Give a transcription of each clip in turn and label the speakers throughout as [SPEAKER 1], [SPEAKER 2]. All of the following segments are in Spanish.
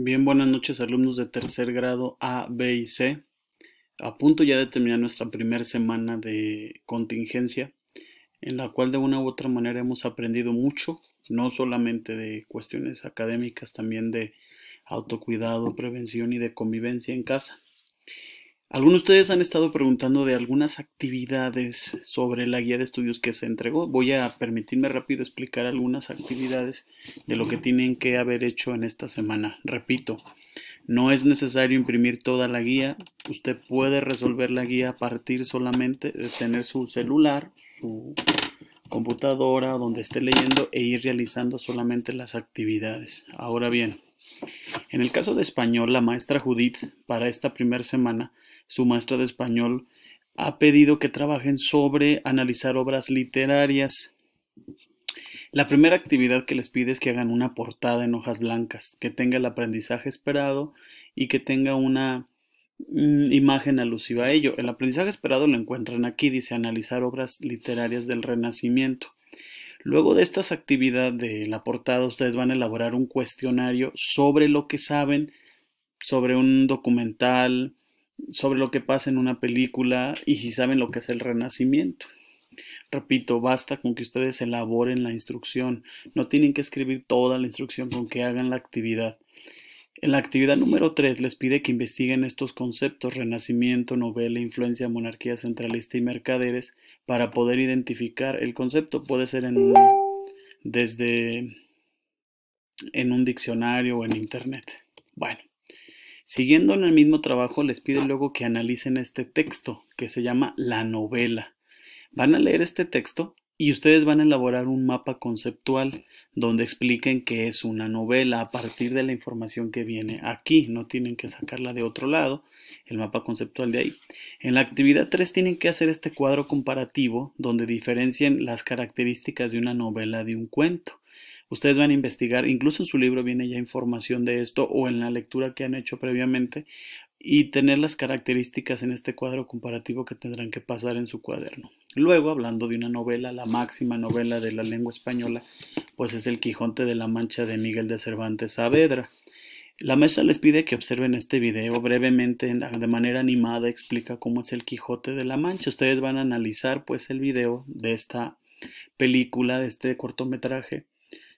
[SPEAKER 1] Bien, buenas noches alumnos de tercer grado A, B y C. A punto ya de terminar nuestra primera semana de contingencia, en la cual de una u otra manera hemos aprendido mucho, no solamente de cuestiones académicas, también de autocuidado, prevención y de convivencia en casa. Algunos de ustedes han estado preguntando de algunas actividades sobre la guía de estudios que se entregó. Voy a permitirme rápido explicar algunas actividades de lo que tienen que haber hecho en esta semana. Repito, no es necesario imprimir toda la guía. Usted puede resolver la guía a partir solamente de tener su celular, su computadora donde esté leyendo e ir realizando solamente las actividades. Ahora bien, en el caso de español, la maestra Judith para esta primera semana su maestro de español, ha pedido que trabajen sobre analizar obras literarias. La primera actividad que les pide es que hagan una portada en hojas blancas, que tenga el aprendizaje esperado y que tenga una mm, imagen alusiva a ello. El aprendizaje esperado lo encuentran aquí, dice analizar obras literarias del Renacimiento. Luego de estas actividades de la portada, ustedes van a elaborar un cuestionario sobre lo que saben, sobre un documental, sobre lo que pasa en una película y si saben lo que es el renacimiento. Repito, basta con que ustedes elaboren la instrucción. No tienen que escribir toda la instrucción con que hagan la actividad. En la actividad número 3 les pide que investiguen estos conceptos renacimiento, novela, influencia, monarquía centralista y mercaderes para poder identificar el concepto. Puede ser en desde en un diccionario o en internet. Bueno, Siguiendo en el mismo trabajo, les pido luego que analicen este texto, que se llama La novela. Van a leer este texto y ustedes van a elaborar un mapa conceptual donde expliquen qué es una novela a partir de la información que viene aquí, no tienen que sacarla de otro lado, el mapa conceptual de ahí. En la actividad 3 tienen que hacer este cuadro comparativo donde diferencien las características de una novela de un cuento. Ustedes van a investigar, incluso en su libro viene ya información de esto o en la lectura que han hecho previamente y tener las características en este cuadro comparativo que tendrán que pasar en su cuaderno. Luego, hablando de una novela, la máxima novela de la lengua española, pues es El Quijote de la Mancha de Miguel de Cervantes Saavedra. La mesa les pide que observen este video brevemente, de manera animada, explica cómo es el Quijote de la Mancha. Ustedes van a analizar pues el video de esta película, de este cortometraje,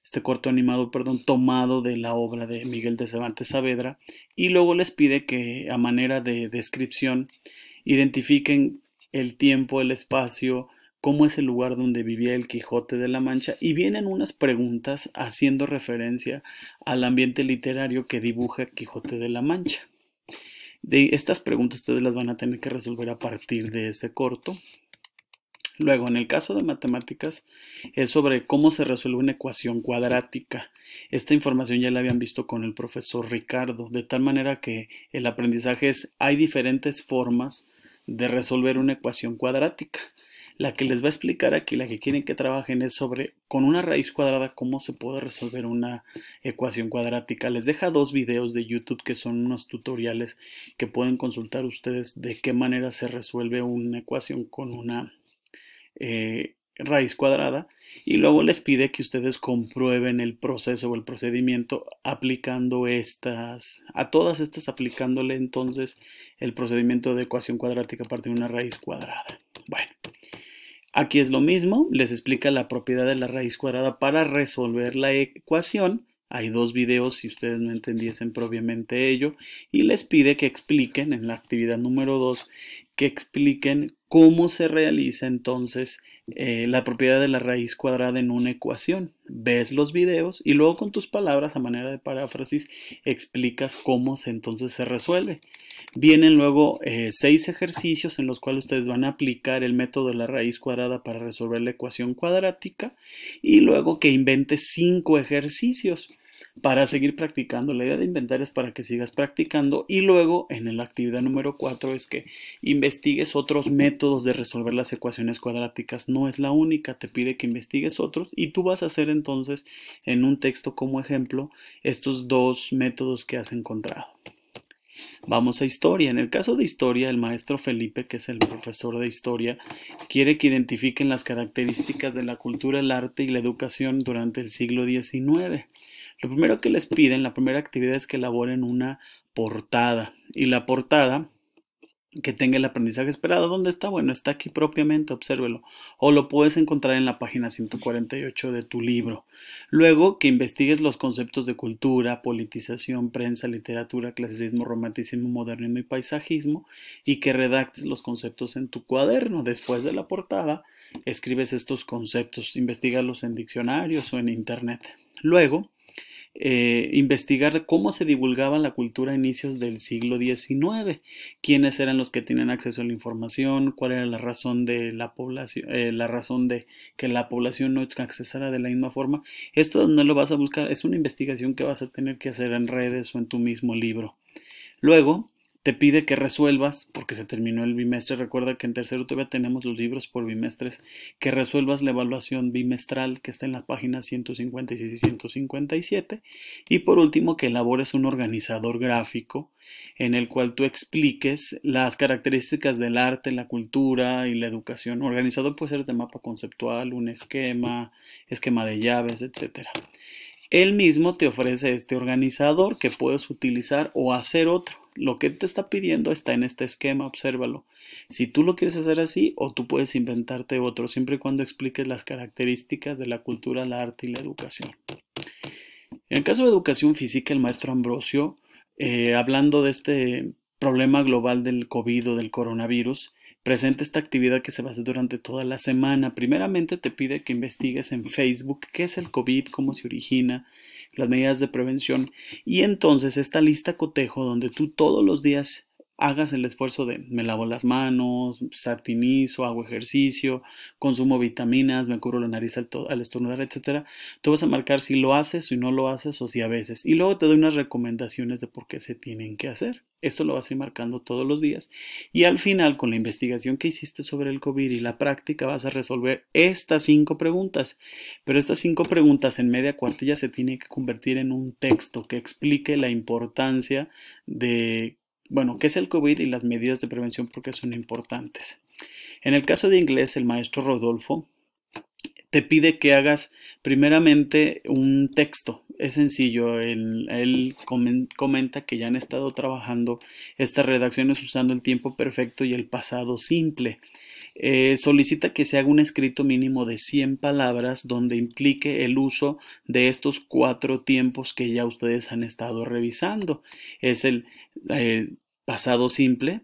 [SPEAKER 1] este corto animado, perdón, tomado de la obra de Miguel de Cervantes Saavedra, y luego les pide que a manera de descripción identifiquen el tiempo, el espacio, cómo es el lugar donde vivía el Quijote de la Mancha, y vienen unas preguntas haciendo referencia al ambiente literario que dibuja Quijote de la Mancha. De estas preguntas ustedes las van a tener que resolver a partir de ese corto. Luego, en el caso de matemáticas, es sobre cómo se resuelve una ecuación cuadrática. Esta información ya la habían visto con el profesor Ricardo, de tal manera que el aprendizaje es, hay diferentes formas de resolver una ecuación cuadrática. La que les va a explicar aquí, la que quieren que trabajen es sobre con una raíz cuadrada cómo se puede resolver una ecuación cuadrática. Les deja dos videos de YouTube que son unos tutoriales que pueden consultar ustedes de qué manera se resuelve una ecuación con una eh, raíz cuadrada y luego les pide que ustedes comprueben el proceso o el procedimiento aplicando estas, a todas estas aplicándole entonces el procedimiento de ecuación cuadrática a partir de una raíz cuadrada. Bueno, aquí es lo mismo, les explica la propiedad de la raíz cuadrada para resolver la ecuación. Hay dos videos si ustedes no entendiesen propiamente ello y les pide que expliquen en la actividad número 2 que expliquen cómo se realiza entonces eh, la propiedad de la raíz cuadrada en una ecuación. Ves los videos y luego con tus palabras a manera de paráfrasis explicas cómo se, entonces se resuelve. Vienen luego eh, seis ejercicios en los cuales ustedes van a aplicar el método de la raíz cuadrada para resolver la ecuación cuadrática y luego que inventes cinco ejercicios para seguir practicando. La idea de inventar es para que sigas practicando y luego en la actividad número cuatro es que investigues otros métodos de resolver las ecuaciones cuadráticas. No es la única, te pide que investigues otros y tú vas a hacer entonces en un texto como ejemplo estos dos métodos que has encontrado. Vamos a historia. En el caso de historia, el maestro Felipe, que es el profesor de historia, quiere que identifiquen las características de la cultura, el arte y la educación durante el siglo XIX. Lo primero que les piden, la primera actividad es que elaboren una portada. Y la portada que tenga el aprendizaje esperado. ¿Dónde está? Bueno, está aquí propiamente, obsérvelo. O lo puedes encontrar en la página 148 de tu libro. Luego, que investigues los conceptos de cultura, politización, prensa, literatura, clasicismo, romanticismo, modernismo y paisajismo y que redactes los conceptos en tu cuaderno. Después de la portada, escribes estos conceptos, investigalos en diccionarios o en internet. Luego, eh, investigar cómo se divulgaba la cultura a inicios del siglo XIX, quiénes eran los que tenían acceso a la información, cuál era la razón de la población, eh, la razón de que la población no accesara de la misma forma. Esto no lo vas a buscar, es una investigación que vas a tener que hacer en redes o en tu mismo libro. Luego, te pide que resuelvas, porque se terminó el bimestre, recuerda que en tercero todavía tenemos los libros por bimestres, que resuelvas la evaluación bimestral que está en las páginas 156 y 157, y por último que elabores un organizador gráfico en el cual tú expliques las características del arte, la cultura y la educación. Organizador puede ser de mapa conceptual, un esquema, esquema de llaves, etcétera. Él mismo te ofrece este organizador que puedes utilizar o hacer otro. Lo que te está pidiendo está en este esquema, obsérvalo. Si tú lo quieres hacer así o tú puedes inventarte otro, siempre y cuando expliques las características de la cultura, la arte y la educación. En el caso de educación física, el maestro Ambrosio, eh, hablando de este problema global del COVID o del coronavirus, Presenta esta actividad que se va a hacer durante toda la semana. Primeramente te pide que investigues en Facebook qué es el COVID, cómo se origina, las medidas de prevención y entonces esta lista cotejo donde tú todos los días hagas el esfuerzo de me lavo las manos, satinizo, hago ejercicio, consumo vitaminas, me cubro la nariz al, al estornudar, etcétera, tú vas a marcar si lo haces, si no lo haces o si a veces. Y luego te doy unas recomendaciones de por qué se tienen que hacer. Esto lo vas a ir marcando todos los días. Y al final, con la investigación que hiciste sobre el COVID y la práctica, vas a resolver estas cinco preguntas. Pero estas cinco preguntas en media cuartilla se tienen que convertir en un texto que explique la importancia de bueno, ¿qué es el COVID y las medidas de prevención? Porque son importantes. En el caso de inglés, el maestro Rodolfo te pide que hagas primeramente un texto. Es sencillo, él, comenta que ya han estado trabajando estas redacciones usando el tiempo perfecto y el pasado simple. Eh, solicita que se haga un escrito mínimo de 100 palabras donde implique el uso de estos cuatro tiempos que ya ustedes han estado revisando. Es el eh, pasado simple,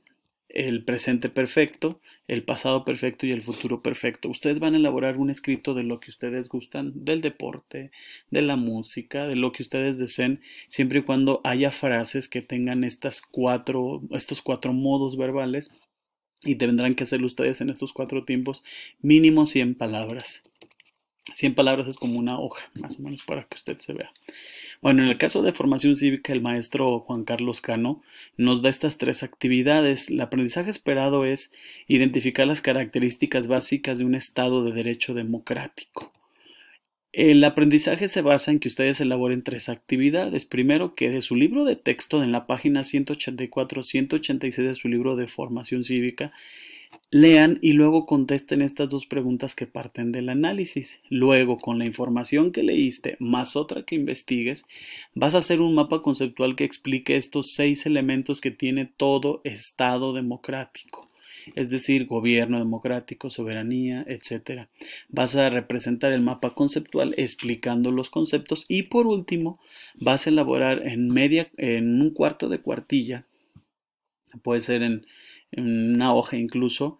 [SPEAKER 1] el presente perfecto, el pasado perfecto y el futuro perfecto. Ustedes van a elaborar un escrito de lo que ustedes gustan, del deporte, de la música, de lo que ustedes deseen, siempre y cuando haya frases que tengan estas cuatro, estos cuatro modos verbales y tendrán que hacer ustedes en estos cuatro tiempos mínimo 100 palabras. 100 palabras es como una hoja, más o menos para que usted se vea. Bueno, en el caso de formación cívica, el maestro Juan Carlos Cano nos da estas tres actividades. El aprendizaje esperado es identificar las características básicas de un Estado de Derecho democrático. El aprendizaje se basa en que ustedes elaboren tres actividades. Primero, que de su libro de texto, en la página 184-186 de su libro de formación cívica, lean y luego contesten estas dos preguntas que parten del análisis. Luego, con la información que leíste, más otra que investigues, vas a hacer un mapa conceptual que explique estos seis elementos que tiene todo Estado democrático es decir, gobierno democrático, soberanía, etc. Vas a representar el mapa conceptual explicando los conceptos y por último vas a elaborar en media, en un cuarto de cuartilla, puede ser en, en una hoja incluso,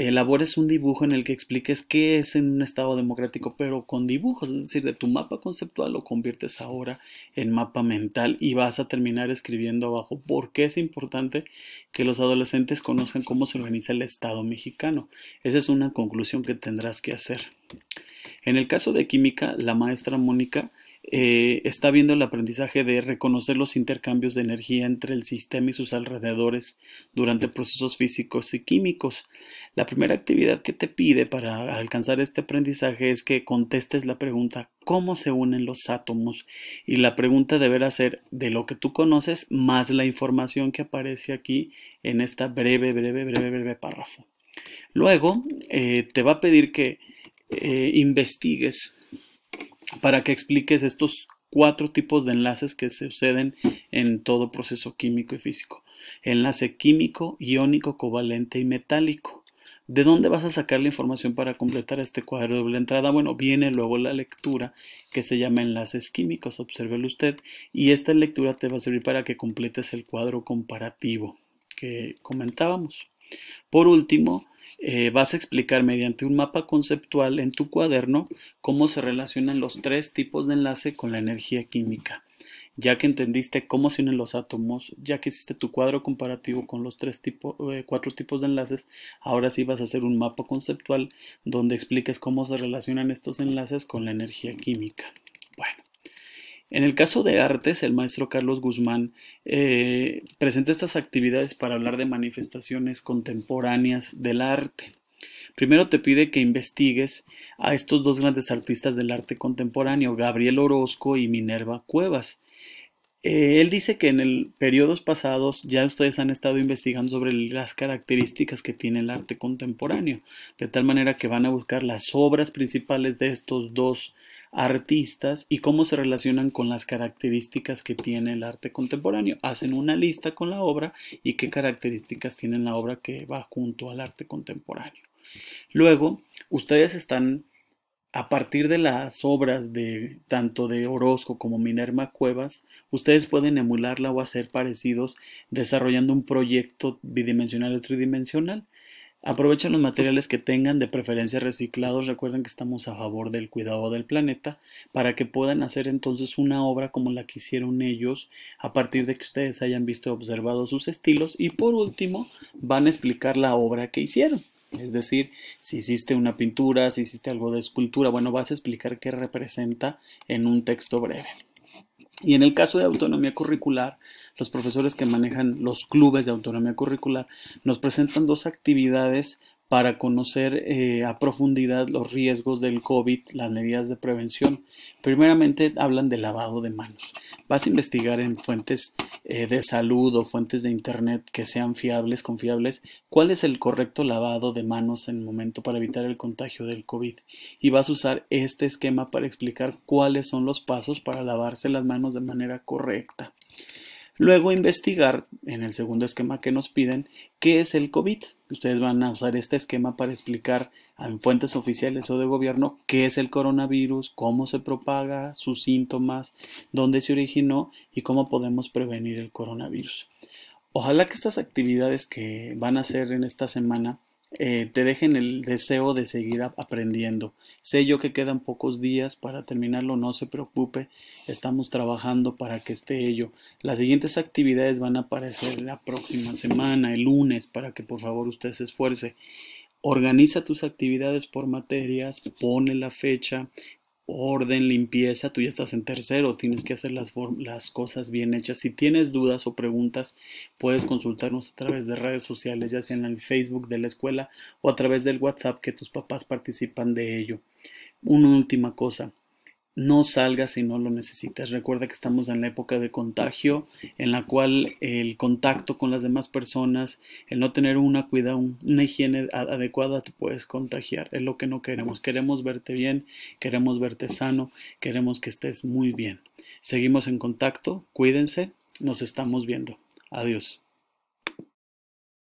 [SPEAKER 1] eh, elabores un dibujo en el que expliques qué es en un Estado democrático, pero con dibujos, es decir, de tu mapa conceptual lo conviertes ahora en mapa mental y vas a terminar escribiendo abajo por qué es importante que los adolescentes conozcan cómo se organiza el Estado mexicano. Esa es una conclusión que tendrás que hacer. En el caso de química, la maestra Mónica eh, está viendo el aprendizaje de reconocer los intercambios de energía entre el sistema y sus alrededores durante procesos físicos y químicos. La primera actividad que te pide para alcanzar este aprendizaje es que contestes la pregunta ¿cómo se unen los átomos? Y la pregunta deberá ser de lo que tú conoces más la información que aparece aquí en esta breve, breve, breve, breve párrafo. Luego eh, te va a pedir que eh, investigues para que expliques estos cuatro tipos de enlaces que suceden en todo proceso químico y físico. Enlace químico, iónico, covalente y metálico. ¿De dónde vas a sacar la información para completar este cuadro de doble entrada? Bueno, viene luego la lectura que se llama enlaces químicos, obsérvelo usted, y esta lectura te va a servir para que completes el cuadro comparativo que comentábamos. Por último, eh, vas a explicar mediante un mapa conceptual en tu cuaderno cómo se relacionan los tres tipos de enlace con la energía química. Ya que entendiste cómo se unen los átomos, ya que hiciste tu cuadro comparativo con los tres eh, cuatro tipos de enlaces, ahora sí vas a hacer un mapa conceptual donde expliques cómo se relacionan estos enlaces con la energía química. En el caso de artes, el maestro Carlos Guzmán eh, presenta estas actividades para hablar de manifestaciones contemporáneas del arte. Primero te pide que investigues a estos dos grandes artistas del arte contemporáneo, Gabriel Orozco y Minerva Cuevas. Eh, él dice que en el periodos pasados ya ustedes han estado investigando sobre las características que tiene el arte contemporáneo, de tal manera que van a buscar las obras principales de estos dos artistas y cómo se relacionan con las características que tiene el arte contemporáneo. Hacen una lista con la obra y qué características tiene la obra que va junto al arte contemporáneo. Luego, ustedes están a partir de las obras de tanto de Orozco como Minerva Cuevas, ustedes pueden emularla o hacer parecidos desarrollando un proyecto bidimensional o tridimensional. Aprovechen los materiales que tengan, de preferencia reciclados. Recuerden que estamos a favor del cuidado del planeta para que puedan hacer entonces una obra como la que hicieron ellos a partir de que ustedes hayan visto y observado sus estilos. Y por último, van a explicar la obra que hicieron. Es decir, si hiciste una pintura, si hiciste algo de escultura, bueno, vas a explicar qué representa en un texto breve. Y en el caso de autonomía curricular, los profesores que manejan los clubes de autonomía curricular nos presentan dos actividades para conocer eh, a profundidad los riesgos del COVID, las medidas de prevención. Primeramente hablan de lavado de manos. Vas a investigar en fuentes eh, de salud o fuentes de Internet que sean fiables, confiables, cuál es el correcto lavado de manos en el momento para evitar el contagio del COVID. Y vas a usar este esquema para explicar cuáles son los pasos para lavarse las manos de manera correcta. Luego investigar en el segundo esquema que nos piden qué es el COVID. Ustedes van a usar este esquema para explicar en fuentes oficiales o de gobierno qué es el coronavirus, cómo se propaga, sus síntomas, dónde se originó y cómo podemos prevenir el coronavirus. Ojalá que estas actividades que van a hacer en esta semana eh, te dejen el deseo de seguir aprendiendo. Sé yo que quedan pocos días para terminarlo, no se preocupe, estamos trabajando para que esté ello. Las siguientes actividades van a aparecer la próxima semana, el lunes, para que por favor usted se esfuerce. Organiza tus actividades por materias, pone la fecha, orden, limpieza, tú ya estás en tercero, tienes que hacer las, las, cosas bien hechas. Si tienes dudas o preguntas, puedes consultarnos a través de redes sociales, ya sea en el Facebook de la escuela o a través del WhatsApp que tus papás participan de ello. Una última cosa, no salgas si no lo necesitas. Recuerda que estamos en la época de contagio, en la cual el contacto con las demás personas, el no tener una cuidad, una higiene adecuada, te puedes contagiar. Es lo que no queremos. Queremos verte bien, queremos verte sano, queremos que estés muy bien. Seguimos en contacto, cuídense, nos estamos viendo. Adiós.